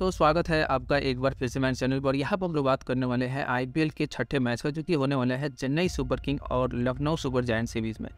तो स्वागत है आपका एक बार फिर से मैं चैनल पर यहाँ पर हम लोग बात करने वाले हैं आईपीएल के छठे मैच का जो कि होने वाला है चेन्नई सुपर किंग और लखनऊ सुपर जैन सीरीज बीच में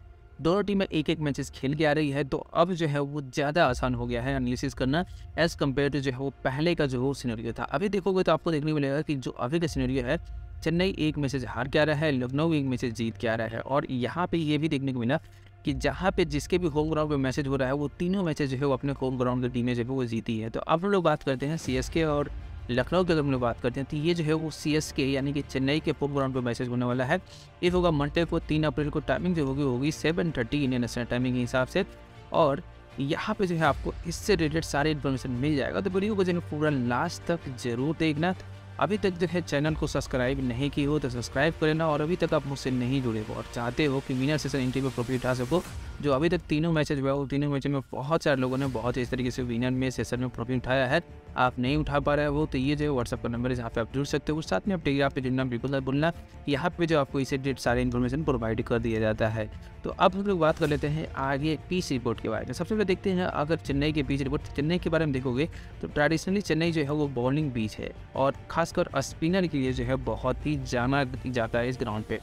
दोनों टीमें एक एक मैचेस खेल के आ रही है तो अब जो है वो ज़्यादा आसान हो गया है एनालिसिस करना एज़ कम्पेयर टू जो है वो पहले का जो सीनरियो था अभी देखोगे तो आपको देखने को मिलेगा कि जो अभी का सीनरियो है चेन्नई एक मैसेज हार के आ रहा है लखनऊ एक मैसेज जीत के आ रहा है और यहाँ पे ये भी देखने को मिला कि जहाँ पे जिसके भी होम ग्राउंड पे मैसेज हो रहा है वो तीनों मैचेज जो है वो अपने होम ग्राउंड की टीमें जो है वो जीती है तो अब हम लोग बात करते हैं सी और लखनऊ की अगर हम लोग बात करते हैं तो ये जो है वो सी एस के यानी कि चेन्नई के होम ग्राउंड पर मैसेज होने वाला है ये होगा मंडे को तीन अप्रैल को टाइमिंग जो होगी होगी seven thirty Indian national timing के हिसाब से और यहाँ पे जो है आपको इससे रिलेटेड सारी इन्फॉर्मेशन मिल जाएगा तो वीडियो को जो है पूरा लास्ट तक जरूर देखना अभी तक जो है चैनल को सब्सक्राइब नहीं की हो तो सब्सक्राइब कर लेना और अभी तक आप मुझसे नहीं जुड़े हो और चाहते हो कि मीना सेशन इंटरव्यू प्रॉपर्टी उठा सको जो अभी तक तीनों मैचेज हुआ वो तीनों मैचों में बहुत सारे लोगों ने बहुत इस तरीके से विनर में सेशन में प्रॉफिट उठाया है आप नहीं उठा पा रहे हैं वो तो ये जो व्हाट्सअप का नंबर है जहाँ पे आप जुड़ सकते हो साथ में आप टेलीग्राफ पे जुड़ना बिल्कुल ना बोलना यहाँ पे जो आपको इसे डेट सारे इन्फॉर्मेशन प्रोवाइड कर दिया जाता है तो अब हम लोग बात कर लेते हैं आगे पीच रिपोर्ट के बारे में सबसे पहले देखते हैं अगर चेन्नई के पीच रिपोर्ट चेन्नई के बारे में देखोगे तो ट्रेडिशनली चेन्नई जो है वो बॉलिंग बीच है और खासकर स्पिनर के लिए जो है बहुत ही जाना जाता है इस ग्राउंड पर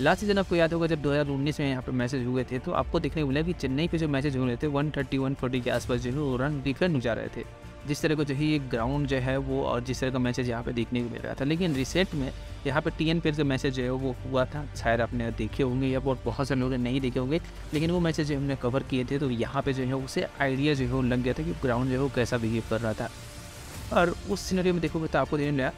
लास्ट सीजन आपको याद होगा जब 2019 में यहाँ पर मैसेज हुए थे तो आपको देखने को मिला कि चेन्नई पे जो मैसेज हो रहे थे वन थर्टी वन फोर्टी के आसपास जो है वो रन डिफेंड हो जा रहे थे जिस तरह का जो ये ग्राउंड जो है वो और जिस तरह का मैसेज यहाँ पे देखने को मिल रहा था लेकिन रिसेंट में यहाँ पर टी एन पे का मैसेज जो है वो हुआ था शायद आपने देखे होंगे या बहुत बहुत सारे ने नहीं देखे होंगे लेकिन वो मैसेज जो हमने कवर किए थे तो यहाँ पर जो है उसे आइडिया जो है लग गया था कि ग्राउंड जो है वो कैसा बिहेव कर रहा था और उस सीनरी में देखोगे तो आपको देखने मिला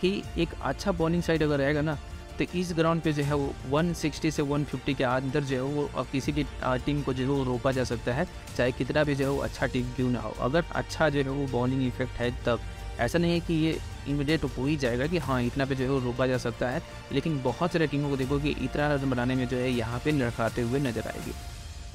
कि एक अच्छा बॉलिंग साइड अगर रहेगा ना तो इस ग्राउंड पे जो है वो 160 से 150 के अंदर जो है वो किसी भी टीम को जो है वो रोका जा सकता है चाहे कितना भी जो है वो अच्छा टीम क्यों ना हो अगर अच्छा जो है वो बॉलिंग इफेक्ट है तब ऐसा नहीं है कि ये इमिडिएट हो ही जाएगा कि हाँ इतना पे जो है वो रोका जा सकता है लेकिन बहुत सारे टीमों को देखो कि इतना रन बनाने में जो है यहाँ पे लड़काते हुए नजर आएगी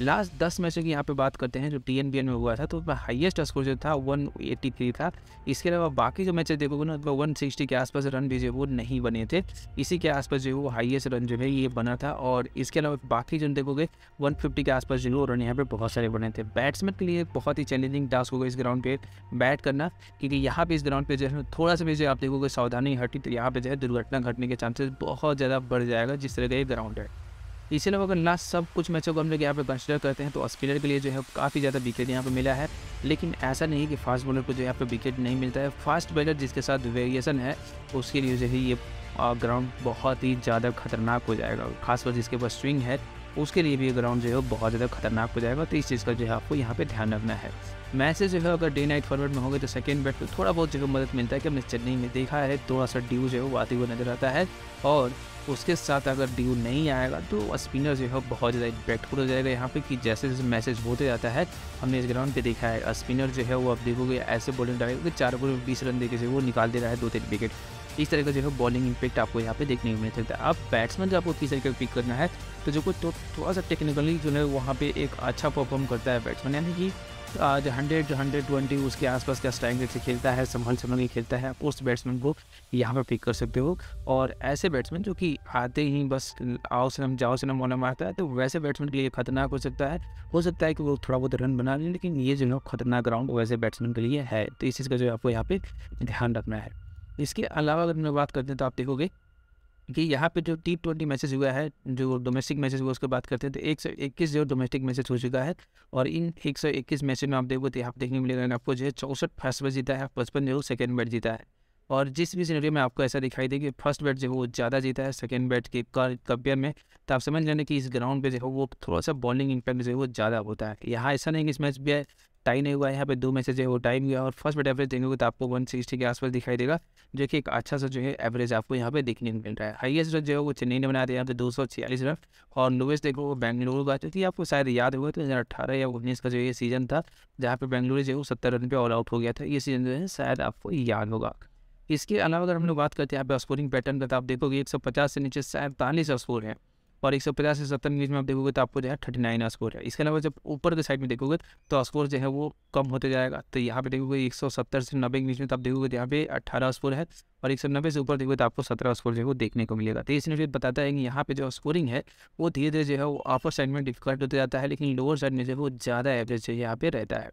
लास्ट दस मैचों की यहाँ पे बात करते हैं जो टी एन बी एन में हुआ था तो उसमें हाईएस्ट स्कोर जो था वन एट्टी थ्री था इसके अलावा बाकी जो मैचेस देखोगे ना उसमें वन सिक्सटी के आसपास रन भी जो वो नहीं बने थे इसी के आसपास जो है वो हाइएस्ट रन जो है ये बना था और इसके अलावा बाकी जो देखोगे वन फिफ्टी के आसपास जो रन यहाँ पर बहुत सारे बने थे बैट्समैन के लिए बहुत ही चैलेंजिंग टास्क होगा इस ग्राउंड पर बैट करना क्योंकि यहाँ पर इस ग्राउंड पर जो है थोड़ा सा भी जो आप देखोगे सावधानी हटी तो यहाँ पर जो है दुर्घटना घटने के चांसेस बहुत ज़्यादा बढ़ जाएगा जिस तरह का ये ग्राउंड है अलावा अगर लास्ट सब कुछ मैचों को हम लोग यहाँ पर कंसिडर करते हैं तो स्पिनर के लिए जो है काफ़ी ज़्यादा विकेट यहाँ पर मिला है लेकिन ऐसा नहीं कि फास्ट बॉलर को जो यहाँ पर विकेट नहीं मिलता है फास्ट बॉलर जिसके साथ वेरिएसन है उसके लिए जो है ये ग्राउंड बहुत ही ज़्यादा खतरनाक हो जाएगा खासकर जिसके पास स्विंग है उसके लिए भी ये ग्राउंड जो है बहुत ज़्यादा खतरनाक हो जाएगा तो इस चीज़ का जो है आपको यहाँ पे ध्यान रखना है मैसेज जो है अगर डे नाइट फॉर्मेट में होंगे तो सेकेंड बैट पर थोड़ा बहुत जो है मदद मिलता है कि हमने चेन्नई में देखा है थोड़ा सा ड्यू जो है वो आते हुए नजर आता है और उसके साथ अगर ड्यू नहीं आएगा तो स्पिनर जो है बहुत ज़्यादा इम्पैक्टफुल हो जाएगा यहाँ पे कि जैसे जैसे मैसेज होते जाता है हमने इस ग्राउंड पे देखा है स्पिनर जो है वो अब देखोगे ऐसे बॉलिंग डालेगा कि चार ओवर में बीस रन देखे जो वो निकाल दे रहा है दो तीन विकेट इस तरह का जो है बॉलिंग इम्पैक्ट आपको यहाँ पे देखने को मिल सकता है अब बैट्समैन जब आपको किस तरीके का पिक करना है तो जो कुछ थोड़ा सा टेक्निकली जो है वहाँ पर एक अच्छा परफॉर्म करता है बैट्समैन यानी कि जो हंड्रेड जो हंड्रेड ट्वेंटी उसके आसपास का स्ट्राइक रेट से खेलता है संभल संभल के खेलता है आप उस बैट्समैन को यहाँ पर पिक कर सकते हो और ऐसे बैट्समैन जो कि आते ही बस आओ सनम जाओ सनम मोना मारता है तो वैसे बैट्समैन के लिए खतरनाक हो सकता है हो सकता है कि वो थोड़ा बहुत रन बना लें लेकिन ये जो खतरनाक ग्राउंड वैसे बैट्समैन के लिए है तो इस चीज़ का जो आपको यहाँ पर ध्यान रखना है इसके अलावा अगर मैं बात करते हैं तो आप देखोगे कि यहाँ पे जो टी ट्वेंटी मैसेज हुआ है जो डोमेस्टिक मैसेज हुआ उसके बात करते हैं तो एक सौ इक्कीस जो डोमेस्टिक मैसेज हो चुका है और इन एक सौ इक्कीस मैसेज में आप देखो तो यहाँ देखने को मिलेगा आपको जो है चौसठ फर्स्ट बैट जीता है पचपन जो सेकेंड बैट जीता है और जिस भी सीनरी में आपको ऐसा दिखाई दे कि फर्स्ट बैट जो है वो ज़्यादा जीता है सेकेंड बैट के कंपेयर में तो आप समझ लेना कि इस ग्राउंड पे जो है वो थोड़ा सा बॉलिंग इम्पैक्ट जो है वो ज़्यादा होता है यहाँ ऐसा नहीं कि इस मैच पे टाई नहीं हुआ यहाँ पे दो मैसेज है वो टाइम हुआ और फर्स्ट बेट एवरेज देखेंगे तो आपको वन सिक्सटी के आसपास दिखाई देगा जो कि एक अच्छा सा जो है एवरेज आपको यहाँ पे देखने को मिल रहा है हाईएस्ट रन जो है वो चेन्नई ने बनाया था यहाँ पे दो सौ छियालीस रन और लोवेस्ट देखो वो बेंगलुरु का क्योंकि आपको शायद याद हुआ तो अठारह या उन्नीस का जो ये सीजन था जहाँ पे बेंगलुरु जो है वो सत्तर रन पे ऑल आउट हो गया था ये सीजन जो है शायद आपको याद होगा इसके अलावा अगर हम लोग बात करते हैं यहाँ पे स्कोरिंग पैटर्न का तो आप देखोगे एक सौ पचास से नीचे सैंतालीस स्कोर है और एक सौ पचास से सत्तर इंग्लिश में आप देखोगे तो आपको जो है थर्टी नाइन स्कोर है इसके अलावा जब ऊपर के साइड में देखोगे तो स्कोर जो है वो कम होते जाएगा तो यहाँ पे देखोगे एक सौ सत्तर से नब्बे इंग्लिश में तो आप देखोगे तो यहाँ पे अट्ठारह स्कोर है और एक सौ नब्बे से ऊपर देखोगे तो आपको सत्रह स्कोर जो है वो देखने को मिलेगा तो ये बताता है कि यहाँ पे जो स्कोरिंग है वो धीरे धीरे जो है वो अपर साइड में डिफिकल्ट होता जाता है लेकिन लोअर साइड में जो है वो ज़्यादा एवरेज जो है यहाँ पे रहता है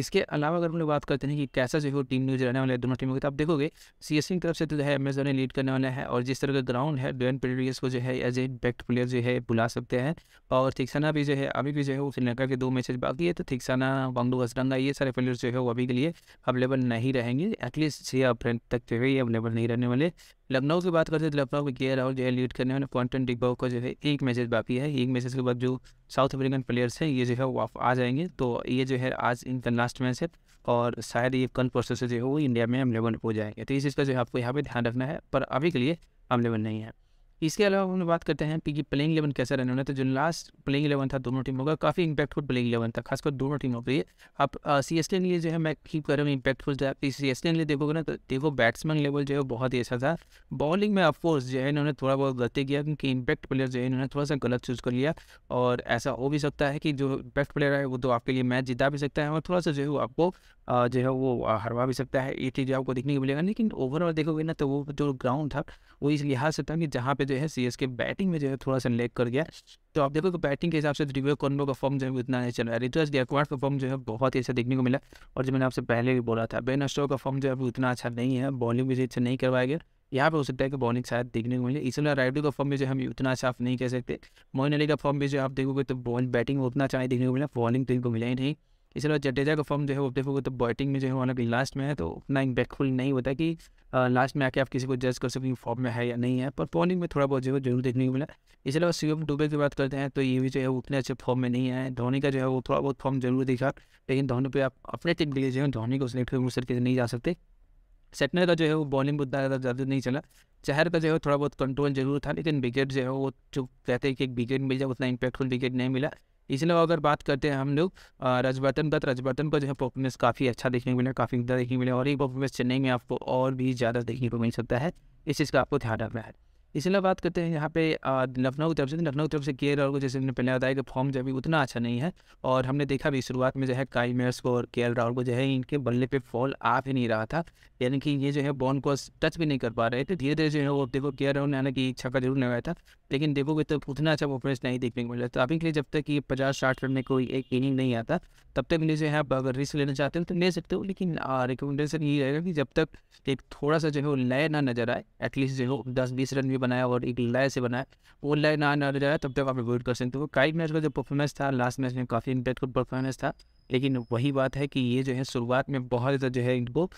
इसके अलावा अगर हम लोग बात करते हैं कि कैसा जो है टीम न्यूज रहने वाले दोनों टीमों के तो आप देखोगे सी एस की तरफ से तो जो है एम एस धोनी लीड करने वाला है और जिस तरह का ग्राउंड है डोन पेड्रियस को जो है एज ए बेस्ट प्लेयर जो है बुला सकते हैं और थिक्साना भी जो है अभी भी जो है वो श्रीलंका के दो मैचेज बाकी है तो थिक्साना वांगडू असरंगा ये सारे प्लेयर जो है वो अभी के लिए अवेलेबल नहीं रहेंगे एटलीस्ट छः अप्रैल तक जो है ये अवेलेबल नहीं रहने वाले लखनऊ की बात करते हैं तो लखनऊ में के राहुल जो है लीड करने वाले क्वांटन डिगबाव का जो है एक मैचेस बाकी है एक मैचेस के बाद जो साउथ अफ्रीकन प्लेयर्स हैं ये जो है वो आ जाएंगे तो ये जो है आज इनका लास्ट मैच है और शायद ये कल परसों से जो है वो इंडिया में अवेलेबल हो जाएंगे तो इस चीज़ का जो है आपको यहाँ पर ध्यान रखना है पर अभी के लिए अवेलेबल नहीं है इसके अलावा हम बात करते हैं कि प्लेइंग इलेवन कैसा रहने वाला तो जो लास्ट प्लेइंग इलेवन था दोनों टीमों का काफ़ी इंपैक्टफुल प्लेइंग इलेवन था खासकर दोनों टीमों पर तो आप सी एस के लिए जो है मैं कीप कर रहा हूँ इंपैक्टफुल सी एस के लिए देखोगे ना तो देखो बैट्समैन लेवल जो है बहुत ही अच्छा था बॉलिंग में ऑफकोर्स जो है इन्होंने थोड़ा बहुत गलती किया क्योंकि इम्पैक्ट प्लेयर जो है इन्होंने थोड़ा सा गलत चूज़ कर लिया और ऐसा हो भी सकता है कि जो इम्पैक्ट प्लेयर है वो तो आपके लिए मैच जिता भी सकता है और थोड़ा सा जो है वो आपको जो है वो हरवा भी सकता है ये चीज़ आपको देखने को मिलेगा लेकिन ओवरऑल देखोगे ना तो वो जो ग्राउंड था वो इस लिहाज से था कि जहाँ पे जो है सी के बैटिंग में जो है थोड़ा सा लेक कर गया तो आप देखोगे बैटिंग के हिसाब से रिव्यू कॉन्बो तो का फॉर्म जो है उतना अच्छा नहीं चल रहा है ऋतुराज गायकवाड़ का फॉर्म जो है बहुत ही अच्छा देखने को मिला और जो मैंने आपसे पहले भी बोला था बेन अस्टो का फॉर्म जो है अभी उतना अच्छा नहीं है बॉलिंग भी अच्छा नहीं करवाया गया यहाँ पे हो सकता है कि बॉलिंग शायद देखने को मिले इसलिए राइडू का फॉर्म भी जो हम उतना साफ नहीं कह सकते मोइन अली का फॉर्म भी जो आप देखोगे तो बॉल बैटिंग उतना अच्छा नहीं देखने को मिला बॉलिंग तो इनको मिला ही नहीं इसी अलावा जडेजा का फॉर्म जो है वो देखोगे तो बैटिंग में जो है हालांकि लास्ट में है तो उतना इम्पैक्टफुल नहीं होता कि लास्ट में आके आप किसी को जज कर सकें फॉर्म में है या नहीं है पर बॉलिंग में थोड़ा बहुत जो है जरूर देखने को मिला इसी अलावा सीएम दुबे की बात करते हैं तो ये भी जो है उतने अच्छे फॉर्म में नहीं है धोनी का जो है वो थोड़ा बहुत फॉर्म जरूर दिखा लेकिन धोनी पर आप अपने टीम के लिए जो है धोनी को सिलेक्ट करके नहीं जा सकते सेटनर का जो है वो बॉलिंग उतना ज़्यादा ज़्यादा नहीं चला चहर का जो है थोड़ा बहुत कंट्रोल जरूर था लेकिन विकेट जो है वो जो कहते हैं कि एक विकेट मिल जाए उतना इम्पैक्टफुल विकेट नहीं मिला इसी अलावा अगर बात करते हैं हम लोग रजबर्तन का तो रजबर्तन का जो है परफॉर्मेंस काफ़ी अच्छा देखने को मिला काफ़ी ज़्यादा देखने को मिला और ये परफॉर्मेंस चेन्नई में आपको और भी ज़्यादा देखने को मिल सकता है इस चीज़ का आपको ध्यान रखना है इसलिए बात करते हैं यहाँ पे लखनऊ की तरफ से तो लखनऊ की तरफ से केयर और को जैसे हमने पहले बताया कि फॉर्म जो अभी उतना अच्छा नहीं है और हमने देखा भी शुरुआत में जो है काई मेयर्स को और के राहुल को जो है इनके बल्ले पे फॉल आ भी नहीं रहा था यानी कि ये जो है बॉन को टच भी नहीं कर पा रहे थे धीरे धीरे जो है वो देखो के राहुल ने हालांकि छक्का जरूर लगाया था लेकिन कि तो उतना अच्छा परफॉर्मेंस नहीं देखने को मिल रहा तो अभी के लिए जब तक ये पचास साठ रन में कोई एक इनिंग नहीं आता तब तक इन्हें जो है आप अगर रिस्क लेना चाहते हो तो ले सकते हो लेकिन रिकमेंडेशन ये रहेगा कि जब तक एक थोड़ा सा जो है वो लय ना नजर आए एटलीस्ट जो है दस बीस रन भी बनाया और एक लय से बनाया वो लय ना ना जाए तब तक आप अवॉइड कर सकते हो काइट मैच का जो परफॉर्मेंस था लास्ट मैच में काफ़ी इम्पैक्टफुल परफॉर्मेंस था लेकिन वही बात है कि ये जो है शुरुआत में बहुत ज़्यादा जो है इनको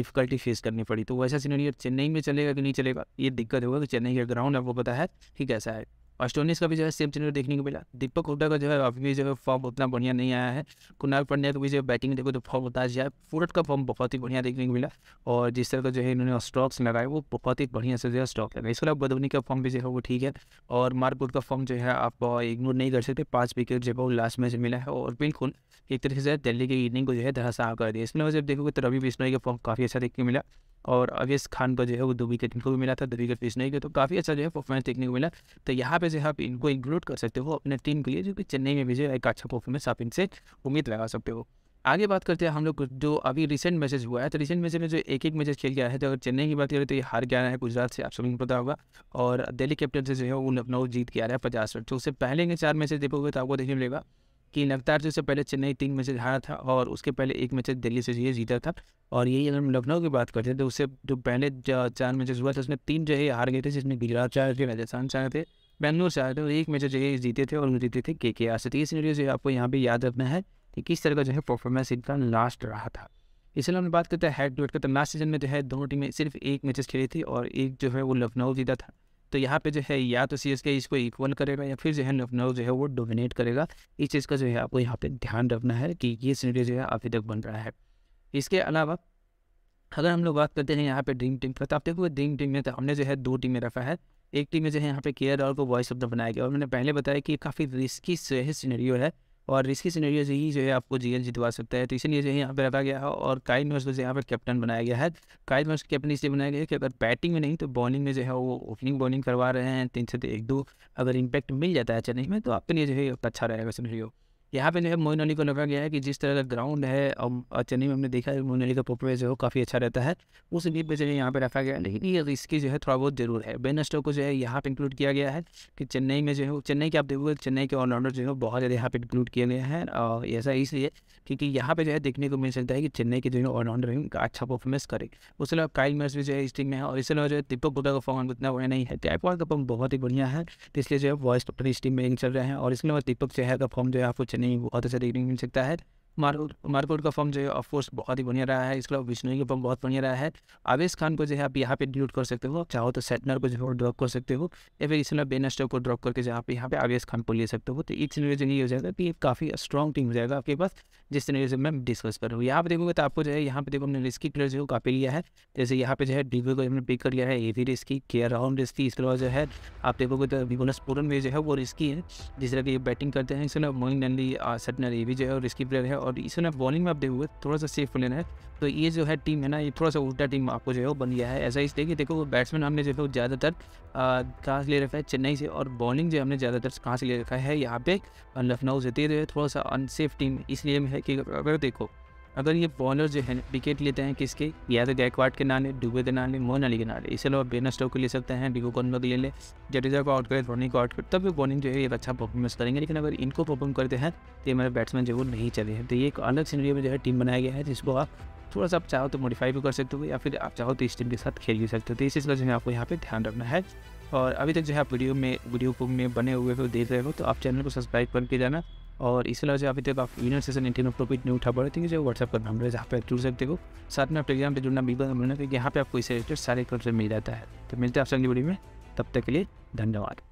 डिफ़िकल्टी फेस करनी पड़ी तो वैसा सीनरी चेन्नई में चलेगा कि नहीं चलेगा ये दिक्कत होगा कि चेन्नई का ग्राउंड आपको पता है कि कैसा है ऑस्टोनिस का भी जो है सेम चेंज देखने को मिला दीपक हुडा का जो है अभी भी जो है फॉर्म उतना बढ़िया नहीं आया है कुनाल पंड्या का भी जो बैटिंग देखो तो फॉर्म उतना जाए है का फॉर्म बहुत ही बढ़िया देखने को मिला और जिस तरह का जो है इन्होंने स्टॉक्स लगाए वो बहुत ही बढ़िया से जो है स्टॉक लगाए इसके अलावा बदवनी का फॉर्म भी जो है वो ठीक है और मार्कवुड का फॉर्म जो है आप इग्नोर नहीं कर सकते पाँच विकेट जो है वो लास्ट मैच मिला है और बिल्कुल एक तरीके से दिल्ली की इनिंग को जो है धरासा कर दिया इसमें जब देखोगे तो रवि बिश्नोई का फॉर्म काफ़ी अच्छा देखने को मिला और अवेश खान को जो है वो दो विकेट इनको भी मिला था दो विकेट पेश नहीं गया तो काफ़ी अच्छा जो है परफॉर्मेंस देखने को मिला तो यहाँ पे जो है आप इनको इंक्लूड कर सकते हो अपने टीम के लिए जो कि चेन्नई में भी जो है एक अच्छा परफॉर्मेंस आप इनसे उम्मीद लगा सकते हो आगे बात करते हैं हम लोग जो अभी रिसेंट मैसेज हुआ है तो रिसेंट मैसेज में जो एक एक मैसेज खेल गया है तो अगर चेन्नई की बात करें तो ये हार गया है गुजरात से आप सभी को पता होगा और दिल्ली कैपिटल से जो है वो लखनऊ जीत के आ रहा है पचास रन तो उससे पहले के चार मैचेस देखोगे तो आपको देखने मिलेगा कि लगातार जैसे पहले चेन्नई तीन मैचेज हारा था और उसके पहले एक मैचेज दिल्ली से ये जीता था और यही अगर हम लखनऊ की बात करते हैं तो उससे जो पहले चार मैचेज हुआ था उसमें तीन जो है हार गए थे जिसमें गुजरात चार थे राजस्थान चार थे बेंगलोर से आए थे और एक मैच जो है जीते थे और जीते थे के के आर से तो ये सीनरी जो आपको यहाँ पर याद रखना है कि किस तरह का जो है परफॉर्मेंस इनका लास्ट रहा था इसलिए हम बात करते हैं हेड टू हेड का तो लास्ट सीजन में जो है दोनों टीमें सिर्फ एक मैचेस खेली थी और एक जो है वो लखनऊ जीता था तो यहाँ पे जो है या तो सी एस के इसको इक्वल करेगा या फिर जो है लखनऊ जो है वो डोमिनेट करेगा इस चीज़ का जो है आपको यहाँ पे ध्यान रखना है कि ये सीनरी जो है अभी तक बन रहा है इसके अलावा अगर हम लोग बात करते हैं यहाँ पे ड्रीम टीम का तो आप देखो ड्रीम टीम में तो हमने जो है दो टीमें रखा है एक टीम में जो है यहाँ पे केयर और को वॉइस ऑफ द बनाया गया और मैंने पहले बताया कि काफ़ी रिस्की जो है सीनरी है और रिस्की सीनरियो से ही जो है आपको जीएल जितवा सकता है तो इसीलिए जो है यहाँ पर रखा गया है और काइल मर्स को यहाँ पर कैप्टन बनाया गया है काइल मर्स कैप्टन इसलिए बनाया गया है कि अगर बैटिंग में नहीं तो बॉलिंग में जो है वो ओपनिंग बॉलिंग करवा रहे हैं तीन से एक दो अगर इम्पैक्ट मिल जाता है चेन्नई में तो आपके लिए जो है अच्छा रहेगा सीनरियो यहाँ पे जो है मोइन अली को रखा गया है कि जिस तरह का ग्राउंड है और चेन्नई में हमने देखा है मोइन अली का परफॉर्मेंस जो है काफ़ी अच्छा रहता है उस लीप पर जो है यहाँ पे रखा गया है लेकिन ये इसकी जो है थोड़ा बहुत जरूर है बेन स्टोक को जो है यहाँ पे इंक्लूड किया गया है कि चेन्नई में जो है चेन्नई के आप देखोगे चेन्नई के ऑलराउंडर जो है बहुत ज़्यादा यहाँ पे इंक्लूड किया गया है और ऐसा इसलिए क्योंकि यहाँ पे जो है देखने को मिल सकता है कि चेन्नई के जो है ऑलराउंडर है उनका अच्छा परफॉर्मेंस करे उसके अलावा काइल मैच भी जो है इस टीम में है और इसके अलावा जो है दीपक गुप्ता का फॉर्म उतना बढ़िया नहीं है जयपाल का फॉर्म बहुत ही बढ़िया है इसलिए जो है वॉइस इस टीम में चल रहे हैं और इसके अलावा दीपक चेहर का फॉर्म जो है आपको नहीं बहुत अच्छा देखने को मिल सकता है मारकोट मारकोट का फॉर्म जो है ऑफकोर्स बहुत ही बढ़िया रहा है इसके अलावा बिश्नोई का फॉर्म बहुत बढ़िया रहा है आवेश खान को जो है आप यहाँ पे डिलीट कर सकते हो चाहो तो सेटनर को जो है ड्रॉप कर सकते हो या फिर इसमें बेनस्टर को ड्रॉप करके जो आप यहाँ पे आवेश खान को ले सकते हो तो इस सीनरी ये हो जाएगा कि काफ़ी स्ट्रॉन्ग टीम हो जाएगा आपके पास जिस तरीके से मैं डिस्कस करूँ यहाँ पे देखोगे तो आपको जो है यहाँ पे देखो हमने रिस्की प्लेयर जो काफ़ी लिया है जैसे यहाँ पे जो है डीबी को हमने पिक कर लिया है ए भी रिस्की के राउंड रिस्की इसके अलावा जो है आप देखोगे तो बोनस पूरन में जो है वो रिस्की है जिस तरह की बैटिंग करते हैं इसमें मोइन नंदी सटनर ये भी जो है रिस्की प्लेयर है और इसमें बॉलिंग में आप देखोगे थोड़ा सा सेफ प्लेयर है तो ये जो है टीम है ना ये थोड़ा सा उल्टा टीम आपको जो है वो बन गया है ऐसा इसलिए कि देखो बैट्समैन हमने जो है ज़्यादातर कहाँ से ले रखा है चेन्नई से और बॉलिंग जो हमने ज़्यादातर कहाँ से ले रखा है यहाँ पे लखनऊ से तेज तो है थोड़ा सा अनसेफ टीम इसलिए है कि अगर देखो अगर ये बॉलर जो है विकेट लेते हैं किसके या तो गैकवाड के नाले डुबे के नाले मोहन अली के नाले इसे लोग बेना स्टोक को ले सकते हैं डिगो कॉन्बो ले लें जडेजा को आउट करें धोनी को आउट करें तब भी बॉलिंग जो है एक अच्छा परफॉर्मेंस करेंगे लेकिन अगर इनको परफॉर्म करते हैं तो हमारे बैट्समैन जो वो नहीं चले हैं तो ये एक अलग सीनरी में जो है टीम बनाया गया है जिसको आप थोड़ा सा आप चाहो तो मॉडिफाई भी कर सकते हो या फिर आप चाहो तो इस टीम के साथ खेल भी सकते हो तो इस चीज़ का जो है आपको यहाँ पे ध्यान रखना है और अभी तक जो है आप वीडियो में वीडियो में बने हुए देख रहे हो तो आप चैनल को सब्सक्राइब करके जाना और इसके अलावा जो अभी तक आप विनर सेशन ऑफ प्रॉफिट नहीं उठा पा रहे थे जो व्हाट्सअप पर नंबर है जहाँ पे जुड़ सकते हो साथ में आप टेलीग्राम पर जुड़ना भी ना क्योंकि यहाँ पे आपको इसे रिलेटेड सारे कल्चर मिल जाता है तो मिलते हैं आप अगली वीडियो में तब तक के लिए धन्यवाद